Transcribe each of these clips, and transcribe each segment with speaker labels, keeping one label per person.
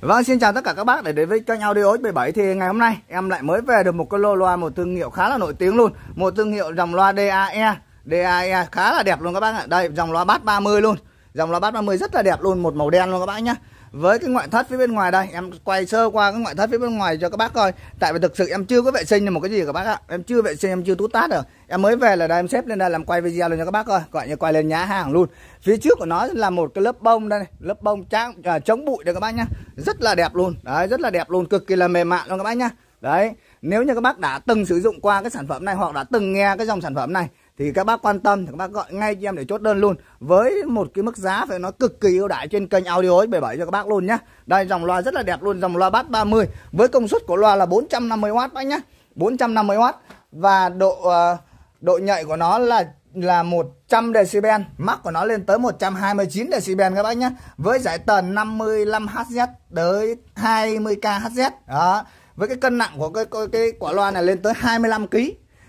Speaker 1: Vâng, xin chào tất cả các bác để đến với kênh Audio 77 thì ngày hôm nay em lại mới về được một cái lô loa một thương hiệu khá là nổi tiếng luôn Một thương hiệu dòng loa DAE DAE khá là đẹp luôn các bác ạ Đây, dòng loa bass 30 luôn Dòng loa bass 30 rất là đẹp luôn, một màu đen luôn các bác nhé với cái ngoại thất phía bên ngoài đây em quay sơ qua cái ngoại thất phía bên ngoài cho các bác coi tại vì thực sự em chưa có vệ sinh một cái gì các bác ạ em chưa vệ sinh em chưa tút tát được em mới về là đây em xếp lên đây làm quay video luôn cho các bác coi gọi như quay lên nhá hàng luôn phía trước của nó là một cái lớp bông đây này. lớp bông trắng à, chống bụi đây các bác nhá rất là đẹp luôn đấy rất là đẹp luôn cực kỳ là mềm mại luôn các bác nhá đấy nếu như các bác đã từng sử dụng qua cái sản phẩm này hoặc đã từng nghe cái dòng sản phẩm này thì các bác quan tâm thì các bác gọi ngay cho em để chốt đơn luôn với một cái mức giá phải nó cực kỳ ưu đãi trên kênh audio 77 cho các bác luôn nhá đây dòng loa rất là đẹp luôn dòng loa bass 30 với công suất của loa là 450W bác nhá 450W và độ ờ, độ nhạy của nó là là 100 decibel, max của nó lên tới 129 decibel các bác nhá Với giải tần 55 Hz tới 20k Hz. Đó. Với cái cân nặng của cái, cái cái quả loa này lên tới 25 kg.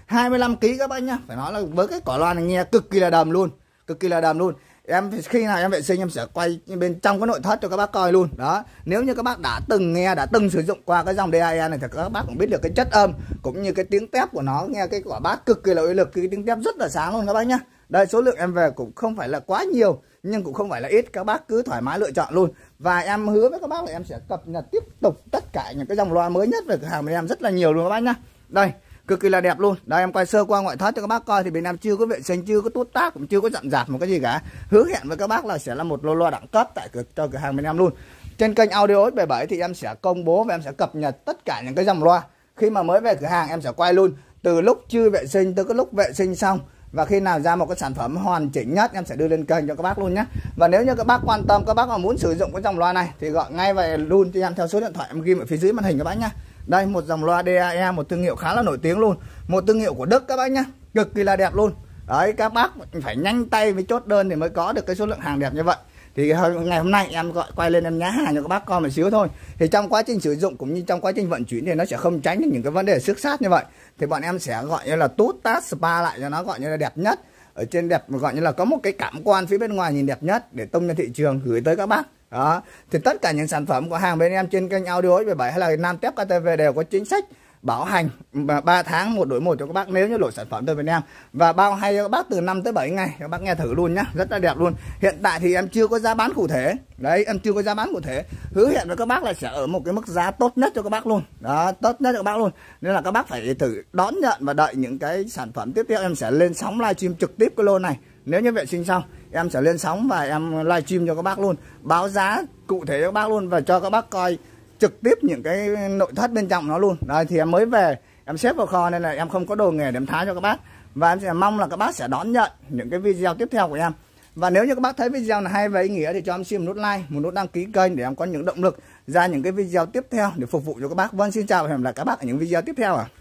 Speaker 1: 25 kg các bác nhá phải nói là với cái cỏ loa này nghe cực kỳ là đầm luôn cực kỳ là đầm luôn em khi nào em vệ sinh em sẽ quay bên trong cái nội thất cho các bác coi luôn đó nếu như các bác đã từng nghe đã từng sử dụng qua cái dòng DAE này thì các bác cũng biết được cái chất âm cũng như cái tiếng tép của nó nghe cái quả bát cực kỳ là uy lực cái tiếng tép rất là sáng luôn các bác nhá đây số lượng em về cũng không phải là quá nhiều nhưng cũng không phải là ít các bác cứ thoải mái lựa chọn luôn và em hứa với các bác là em sẽ cập nhật tiếp tục tất cả những cái dòng loa mới nhất về cửa hàng của em rất là nhiều luôn các bác nhá đây cực kỳ là đẹp luôn đây em quay sơ qua ngoại thất cho các bác coi thì bên em chưa có vệ sinh chưa có tút tác cũng chưa có dặn dạt một cái gì cả hứa hẹn với các bác là sẽ là một lô loa đẳng cấp tại cửa cho cửa hàng bên em luôn trên kênh audio 77 thì em sẽ công bố và em sẽ cập nhật tất cả những cái dòng loa khi mà mới về cửa hàng em sẽ quay luôn từ lúc chưa vệ sinh tới cái lúc vệ sinh xong và khi nào ra một cái sản phẩm hoàn chỉnh nhất em sẽ đưa lên kênh cho các bác luôn nhé và nếu như các bác quan tâm các bác mà muốn sử dụng cái dòng loa này thì gọi ngay về luôn cho em theo số điện thoại em ghi ở phía dưới màn hình các bác nhé đây một dòng loa DAE một thương hiệu khá là nổi tiếng luôn Một thương hiệu của Đức các bác nhá Cực kỳ là đẹp luôn Đấy các bác phải nhanh tay với chốt đơn thì mới có được cái số lượng hàng đẹp như vậy thì ngày hôm nay em gọi quay lên em nhá hàng cho các bác con một xíu thôi thì trong quá trình sử dụng cũng như trong quá trình vận chuyển thì nó sẽ không tránh được những cái vấn đề xước sát như vậy thì bọn em sẽ gọi như là tút tát spa lại cho nó gọi như là đẹp nhất ở trên đẹp gọi như là có một cái cảm quan phía bên ngoài nhìn đẹp nhất để tung ra thị trường gửi tới các bác đó thì tất cả những sản phẩm của hàng bên em trên kênh audio 17 hay là nam tép ktv đều có chính sách bảo hành và 3 tháng một đổi một cho các bác nếu như lỗi sản phẩm từ bên em và bao hay cho các bác từ 5 tới 7 ngày các bác nghe thử luôn nhá rất là đẹp luôn hiện tại thì em chưa có giá bán cụ thể đấy em chưa có giá bán cụ thể hứa hẹn với các bác là sẽ ở một cái mức giá tốt nhất cho các bác luôn đó tốt nhất cho các bác luôn nên là các bác phải thử đón nhận và đợi những cái sản phẩm tiếp theo em sẽ lên sóng livestream trực tiếp cái lô này nếu như vệ sinh xong em sẽ lên sóng và em livestream cho các bác luôn báo giá cụ thể cho các bác luôn và cho các bác coi trực tiếp những cái nội thất bên trong nó luôn đấy thì em mới về em xếp vào kho nên là em không có đồ nghề để em tháo cho các bác và em sẽ mong là các bác sẽ đón nhận những cái video tiếp theo của em và nếu như các bác thấy video này hay và ý nghĩa thì cho em xin một nút like một nút đăng ký kênh để em có những động lực ra những cái video tiếp theo để phục vụ cho các bác vâng xin chào và hẹn gặp lại các bác ở những video tiếp theo ạ à.